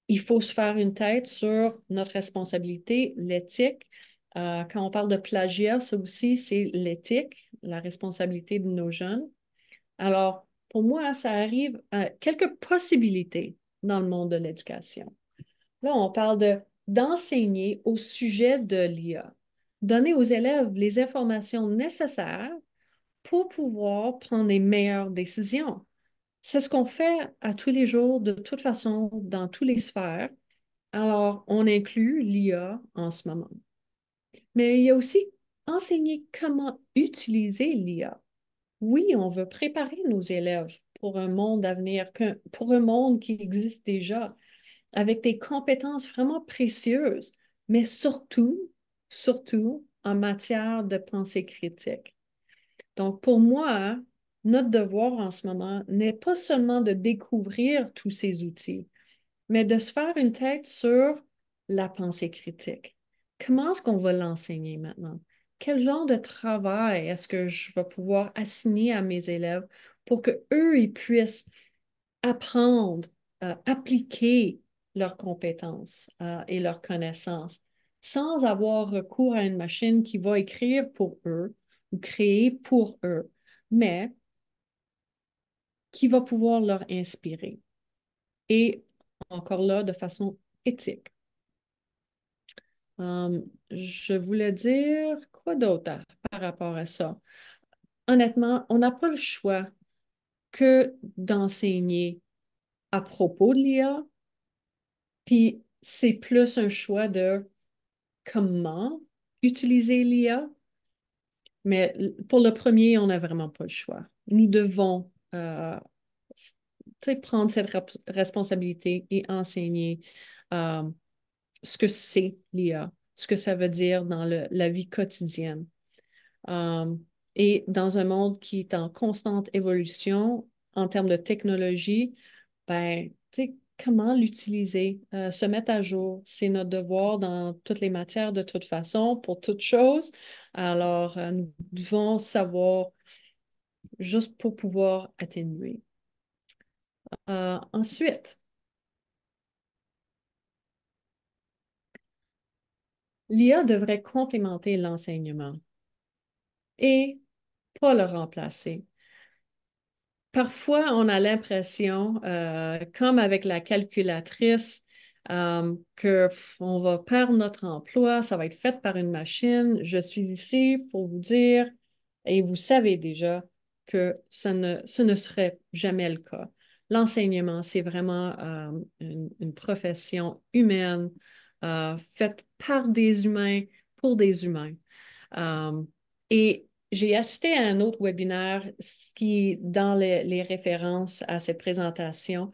il faut se faire une tête sur notre responsabilité, l'éthique. Euh, quand on parle de plagiat, ça aussi, c'est l'éthique, la responsabilité de nos jeunes. Alors, pour moi, ça arrive à quelques possibilités dans le monde de l'éducation. Là, on parle de d'enseigner au sujet de l'IA, donner aux élèves les informations nécessaires pour pouvoir prendre les meilleures décisions. C'est ce qu'on fait à tous les jours, de toute façon, dans toutes les sphères. Alors, on inclut l'IA en ce moment. Mais il y a aussi enseigner comment utiliser l'IA. Oui, on veut préparer nos élèves pour un monde à venir, pour un monde qui existe déjà, avec des compétences vraiment précieuses, mais surtout, surtout en matière de pensée critique. Donc, pour moi, hein, notre devoir en ce moment n'est pas seulement de découvrir tous ces outils, mais de se faire une tête sur la pensée critique. Comment est-ce qu'on va l'enseigner maintenant? Quel genre de travail est-ce que je vais pouvoir assigner à mes élèves pour qu'eux, ils puissent apprendre, euh, appliquer leurs compétences euh, et leurs connaissances sans avoir recours à une machine qui va écrire pour eux ou créer pour eux, mais qui va pouvoir leur inspirer. Et encore là, de façon éthique. Hum, je voulais dire quoi d'autre par rapport à ça? Honnêtement, on n'a pas le choix que d'enseigner à propos de l'IA, puis c'est plus un choix de comment utiliser l'IA. Mais pour le premier, on n'a vraiment pas le choix. Nous devons euh, prendre cette responsabilité et enseigner euh, ce que c'est l'IA, ce que ça veut dire dans la vie quotidienne. Euh, et dans un monde qui est en constante évolution en termes de technologie, ben, comment l'utiliser, se mettre à jour, c'est notre devoir dans toutes les matières de toute façon, pour toute chose. Alors, nous devons savoir juste pour pouvoir atténuer. Euh, ensuite, l'IA devrait complémenter l'enseignement et pas le remplacer. Parfois, on a l'impression, euh, comme avec la calculatrice, qu'on euh, que on va perdre notre emploi, ça va être fait par une machine. Je suis ici pour vous dire, et vous savez déjà, que ce ne, ce ne serait jamais le cas. L'enseignement, c'est vraiment euh, une, une, profession humaine euh, faite par des humains pour des humains. Euh, et j'ai assisté à un autre webinaire qui, dans les, les références à cette présentation,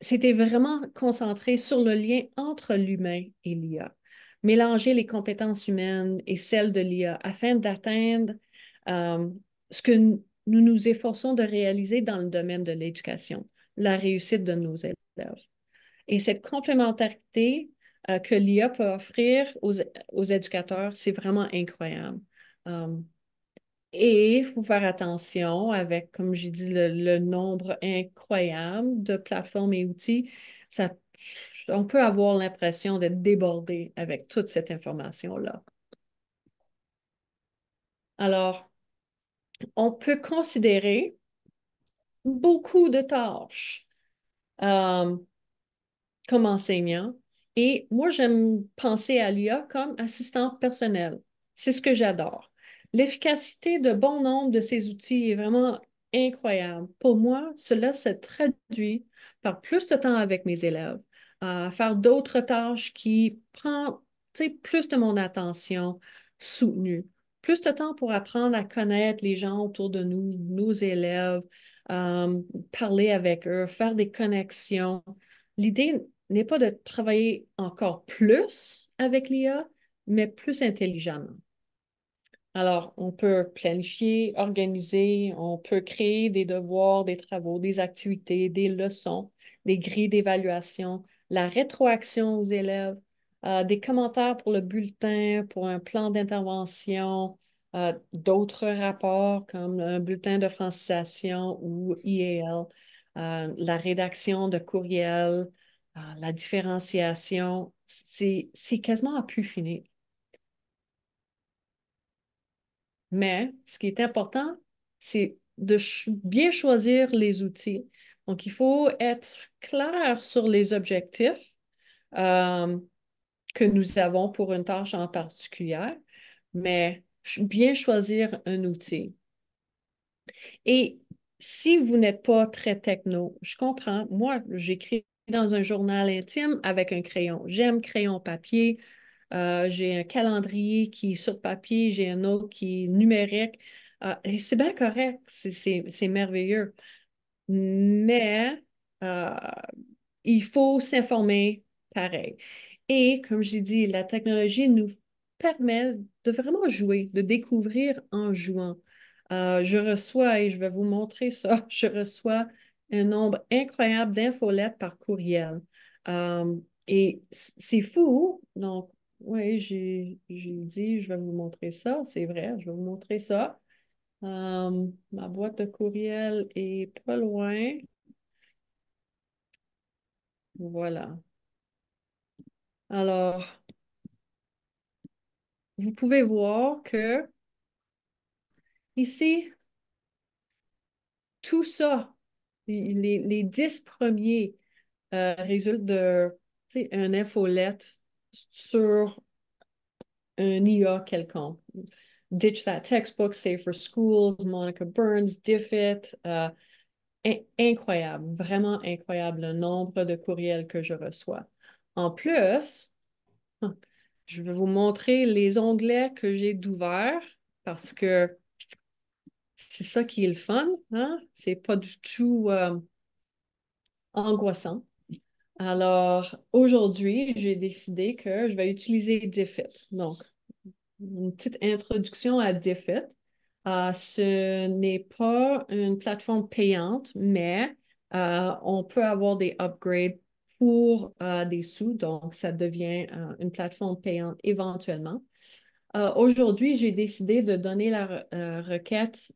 c'était vraiment concentré sur le lien entre l'humain et l'IA, mélanger les compétences humaines et celles de l'IA afin d'atteindre ce que nous nous efforçons de réaliser dans le domaine de l'éducation, la réussite de nos élèves. Et cette complémentarité euh, que l'IA peut offrir aux, éducateurs, c'est vraiment incroyable. Hum, et il faut faire attention avec, comme j'ai dit, le, nombre incroyable de plateformes et outils. Ça, on peut avoir l'impression d'être débordé avec toute cette information-là. Alors, on peut considérer beaucoup de tâches euh, comme enseignant. Et moi, j'aime penser à l'IA comme assistante personnelle. C'est ce que j'adore. L'efficacité de bon nombre de ces outils est vraiment incroyable. Pour moi, cela se traduit par plus de temps avec mes élèves, à faire d'autres tâches qui prennent plus de mon attention soutenue plus de temps pour apprendre à connaître les gens autour de nous, nos élèves, euh, parler avec eux, faire des connexions. L'idée n'est pas de travailler encore plus avec l'IA, mais plus intelligemment. Alors, on peut planifier, organiser, on peut créer des devoirs, des travaux, des activités, des leçons, des grilles d'évaluation, la rétroaction aux élèves, euh, des commentaires pour le bulletin, pour un plan d'intervention, euh, d'autres rapports comme un bulletin de francisation ou IAL, euh, la rédaction de courriels, la différenciation. C'est quasiment à pu finir. Mais ce qui est important, c'est de bien choisir les outils. Donc, il faut être clair sur les objectifs, que nous avons pour une tâche en particulier, mais bien choisir un outil. Et si vous n'êtes pas très techno, je comprends. Moi, j'écris dans un journal intime avec un crayon. J'aime crayon papier. Euh, j'ai un calendrier qui est sur papier, j'ai un autre qui est numérique. Ah, et c'est bien correct, c'est merveilleux. Mais euh, il faut s'informer pareil. Et comme j'ai dit, la technologie nous permet de vraiment jouer, de découvrir en jouant. Euh, je reçois, et je vais vous montrer ça, je reçois un nombre incroyable d'infolettes par courriel. Euh, et c'est fou. Donc, oui, j'ai dit, je vais vous montrer ça. C'est vrai, je vais vous montrer ça. Euh, ma boîte de courriel est pas loin. Voilà. Alors, vous pouvez voir que ici, tout ça, les, les dix premiers euh, résultent de infolette sur un IA quelconque. Ditch That Textbook, save for Schools, Monica Burns, Diffit. Euh, incroyable, vraiment incroyable le nombre de courriels que je reçois. En plus, je vais vous montrer les onglets que j'ai d'ouverts parce que c'est ça qui est le fun. Hein? n'est pas du tout euh, angoissant. Alors, aujourd'hui, j'ai décidé que je vais utiliser Defit. Donc, une petite introduction à Defit. Euh, ce n'est pas une plateforme payante, mais euh, on peut avoir des upgrades pour euh, des sous, donc ça devient euh, une plateforme payante éventuellement. Euh, aujourd'hui, j'ai décidé de donner la requête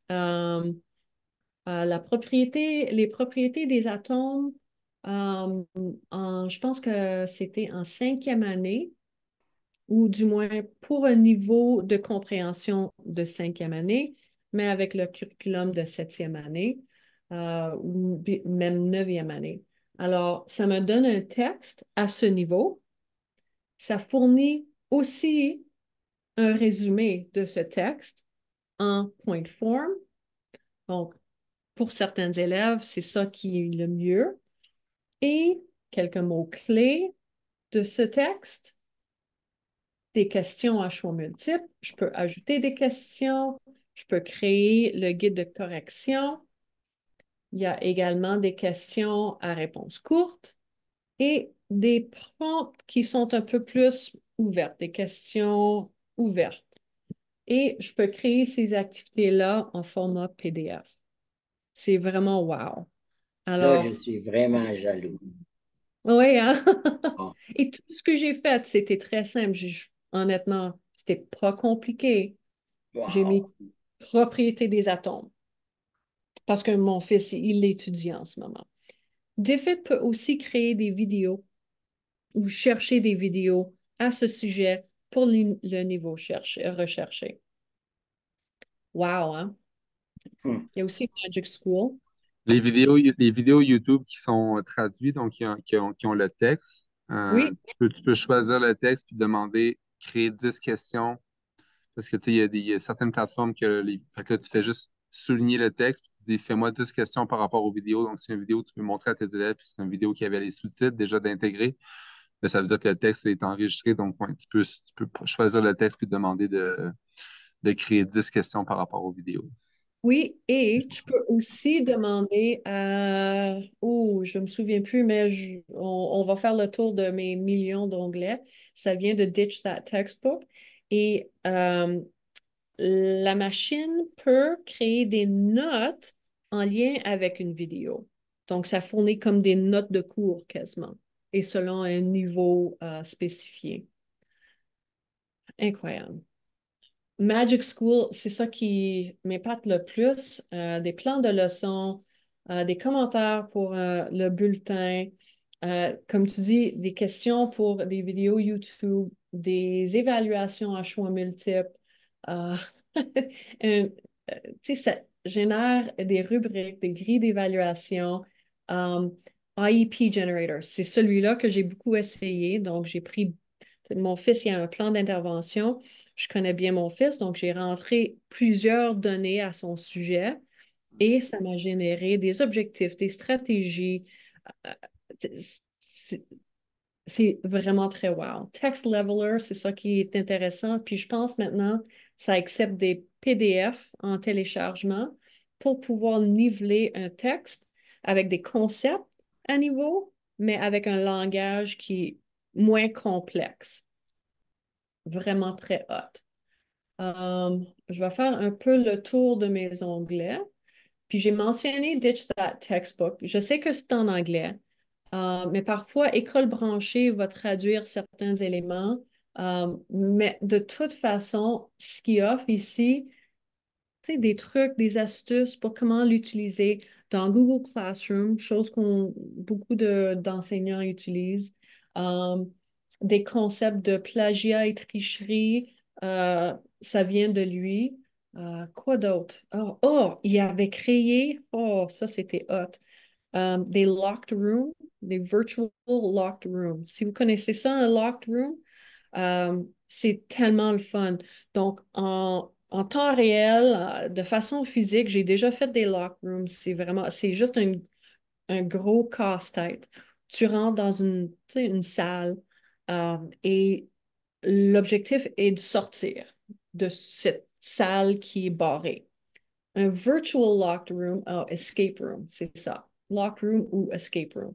la propriété, les propriétés des atomes en, je pense que c'était en cinquième année, ou du moins pour un niveau de compréhension de cinquième année, mais avec le curriculum de septième année ou même neuvième année. Alors, ça me donne un texte à ce niveau. Ça fournit aussi un résumé de ce texte en point form. Donc, pour certains élèves, c'est ça qui est le mieux. Et quelques mots-clés de ce texte, des questions à choix multiples. Je peux ajouter des questions, je peux créer le guide de correction, il y a également des questions à réponse courte et des prompts qui sont un peu plus ouvertes, des questions ouvertes. Et je peux créer ces activités-là en format PDF. C'est vraiment wow. Alors, je suis vraiment jaloux. Oui, hein? Et tout ce que j'ai fait, c'était très simple. honnêtement, c'était pas compliqué. J'ai mis propriété des atomes parce que mon fils, il étudiant en ce moment. Diffit peut aussi créer des vidéos ou chercher des vidéos à ce sujet pour le niveau recherché. Wow, hein? Hmm. Il y a aussi Magic School. Les vidéos, les vidéos YouTube qui sont euh, traduites, donc qui ont, le texte. Euh, oui. Tu peux, choisir le texte puis demander, créer 10 questions. Parce que, tu sais, il y, a certaines plateformes que, les, fait que tu fais juste souligner le texte, fais-moi 10 questions par rapport aux vidéos. Donc, c'est une vidéo que tu peux montrer à tes élèves, puis c'est une vidéo qui avait les sous-titres déjà d'intégrer. mais ben, Ça veut dire que le texte est enregistré, donc tu, peux, peux choisir le texte puis demander de, de créer 10 questions par rapport aux vidéos. Oui, et tu peux aussi demander à. Oh, je ne me souviens plus, mais on, va faire le tour de mes millions d'onglets. Ça vient de Ditch That Textbook. Et euh, la machine peut créer des notes en lien avec une vidéo. Donc, ça fournit comme des notes de cours quasiment, et selon un niveau euh, spécifié. Incroyable. Magic School, c'est ça qui m'épate le plus. Euh, des plans de leçons, euh, des commentaires pour le bulletin, comme tu dis, des questions pour des vidéos YouTube, des évaluations à choix multiples, ah, euh, euh, ça génère des rubriques, des grilles d'évaluation. Um, IEP Generator, c'est celui-là que j'ai beaucoup essayé. Donc, j'ai pris mon fils, il y a un plan d'intervention. Je connais bien mon fils, donc j'ai rentré plusieurs données à son sujet et mm-hmm. ça m'a généré des objectifs, des stratégies. Euh, c'est vraiment très wow. Text Leveler, c'est ça qui est intéressant. Puis je pense maintenant, ça accepte des PDF en téléchargement pour pouvoir niveler un texte avec des concepts à niveau, mais avec un langage qui est moins complexe. Vraiment très hot. Um, je vais faire un peu le tour de mes onglets. Puis j'ai mentionné Ditch That Textbook. Je sais que c'est en anglais, euh, mais parfois, école branchée va traduire certains éléments. Euh, mais de toute façon, ce qu'il offre ici, c'est des trucs, des astuces pour comment l'utiliser dans Google Classroom, chose qu'on beaucoup d'enseignants utilisent. Euh, des concepts de plagiat et tricherie, ça vient de lui. quoi d'autre? Oh, oh, il avait créé, oh, ça c'était hot, des locked rooms des virtual locked rooms. Si vous connaissez ça, un locked room, euh, c'est tellement le fun. Donc, en, temps réel, euh, de façon physique, j'ai déjà fait des locked rooms. C'est vraiment, c'est juste un, gros casse-tête. Tu rentres dans une, salle euh, et l'objectif est de sortir de cette salle qui est barrée. Un virtual locked room, oh, escape room, c'est ça. Locked room ou escape room.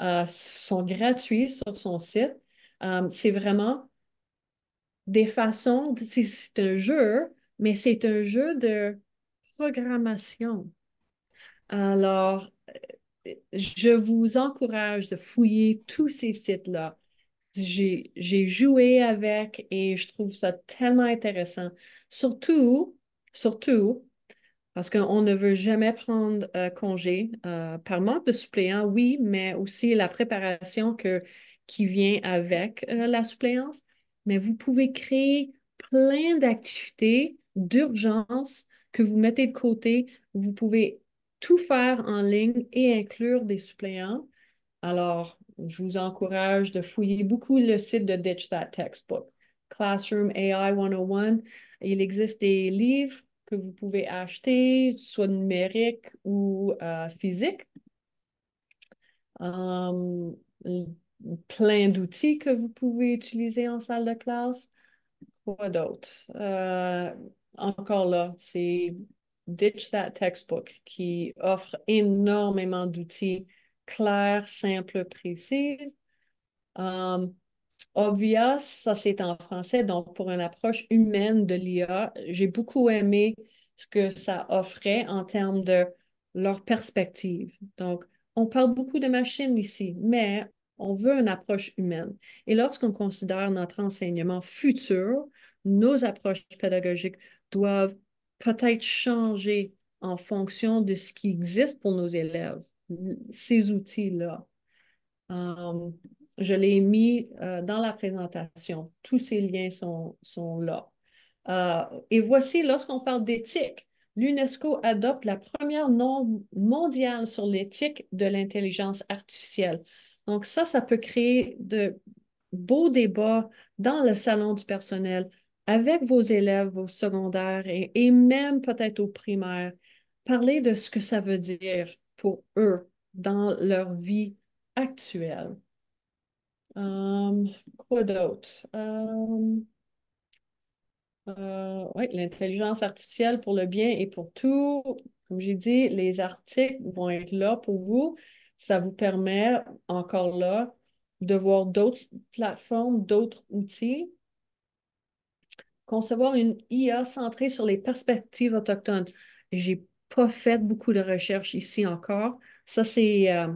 Euh, sont gratuits sur son site. Euh, c'est vraiment des façons, c'est un jeu, mais c'est un jeu de programmation. Alors, je vous encourage de fouiller tous ces sites-là. J'ai joué avec et je trouve ça tellement intéressant. Surtout, surtout parce qu'on ne veut jamais prendre euh, congé euh, par manque de suppléants, oui, mais aussi la préparation que, qui vient avec euh, la suppléance. Mais vous pouvez créer plein d'activités d'urgence que vous mettez de côté. Vous pouvez tout faire en ligne et inclure des suppléants. Alors, je vous encourage de fouiller beaucoup le site de Ditch That Textbook. Classroom AI 101. Il existe des livres que vous pouvez acheter, soit numérique ou euh, physique. Euh, plein d'outils que vous pouvez utiliser en salle de classe. Quoi d'autre? Euh, encore là, c'est Ditch That Textbook qui offre énormément d'outils clairs, simples, précis. Obvious, ça c'est en français, donc pour une approche humaine de l'IA, j'ai beaucoup aimé ce que ça offrait en termes de leur perspective. Donc, on parle beaucoup de machines ici, mais on veut une approche humaine. Et lorsqu'on considère notre enseignement futur, nos approches pédagogiques doivent peut-être changer en fonction de ce qui existe pour nos élèves, ces outils-là. Euh, je l'ai mis euh, dans la présentation. Tous ces liens sont, là. Euh, et voici, lorsqu'on parle d'éthique, l'UNESCO adopte la première norme mondiale sur l'éthique de l'intelligence artificielle. Donc ça, ça peut créer de beaux débats dans le salon du personnel avec vos élèves au secondaire et, même peut-être au primaire. Parler de ce que ça veut dire pour eux dans leur vie actuelle. Um, quoi d'autre? Um, euh, oui, l'intelligence artificielle pour le bien et pour tout. Comme j'ai dit, les articles vont être là pour vous. Ça vous permet, encore là, de voir d'autres plateformes, d'autres outils. Concevoir une IA centrée sur les perspectives autochtones. Je n'ai pas fait beaucoup de recherches ici encore. Ça, c'est euh,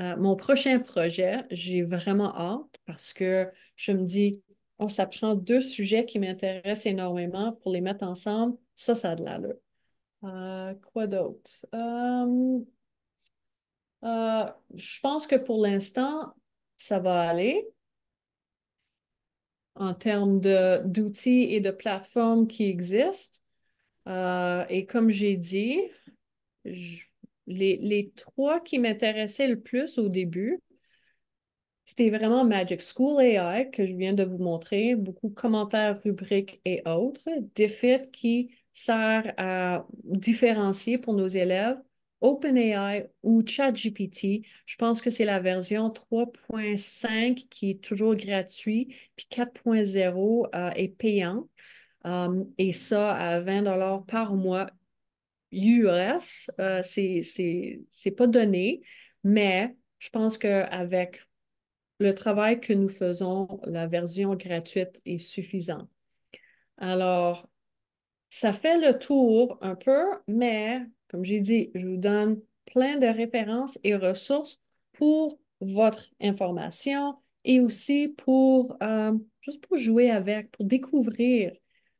euh, mon prochain projet, j'ai vraiment hâte parce que je me dis, on s'apprend deux sujets qui m'intéressent énormément pour les mettre ensemble. Ça, ça a de l'allure. Euh, quoi d'autre? Euh, je pense que pour l'instant, ça va aller en termes d'outils et de plateformes qui existent. et comme j'ai dit, je les, trois qui m'intéressaient le plus au début, c'était vraiment Magic School AI que je viens de vous montrer, beaucoup de commentaires, rubriques et autres. Defit qui sert à différencier pour nos élèves OpenAI ou ChatGPT. Je pense que c'est la version 3.5 qui est toujours gratuit, puis 4.0 euh, est payant. Euh, et ça à 20 par mois US, euh, ce c'est pas donné, mais je pense qu'avec le travail que nous faisons, la version gratuite est suffisante. Alors, ça fait le tour un peu, mais comme j'ai dit, je vous donne plein de références et ressources pour votre information et aussi pour euh, juste pour jouer avec, pour découvrir.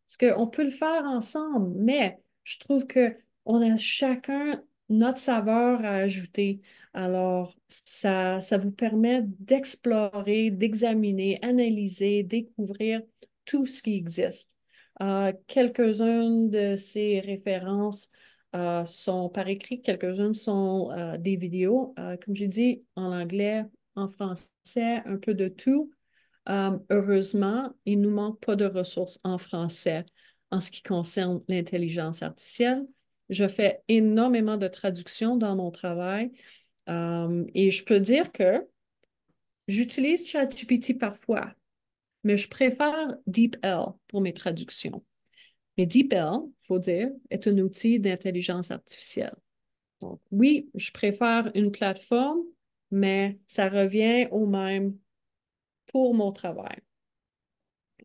Parce qu'on peut le faire ensemble, mais je trouve que on a chacun notre saveur à ajouter. Alors, ça, vous permet d'explorer, d'examiner, analyser, découvrir tout ce qui existe. Euh, quelques-unes de ces références euh, sont par écrit, quelques-unes sont euh, des vidéos, comme j'ai dit, en anglais, en français, un peu de tout. heureusement, il ne nous manque pas de ressources en français en ce qui concerne l'intelligence artificielle. Je fais énormément de traductions dans mon travail. Euh, et je peux dire que j'utilise ChatGPT parfois, mais je préfère DeepL pour mes traductions. Mais DeepL, il faut dire, est un outil d'intelligence artificielle. Donc, oui, je préfère une plateforme, mais ça revient au même pour mon travail.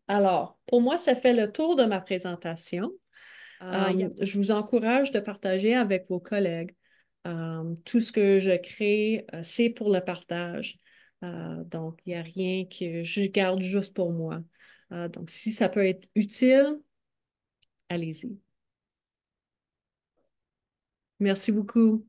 Alors, pour moi, ça fait le tour de ma présentation. Euh, um, je vous encourage de partager avec vos collègues. Um, tout ce que je crée, euh, c'est pour le partage. Euh, donc, il n'y a rien que je garde juste pour moi. donc, si ça peut être utile, allez-y. Merci beaucoup.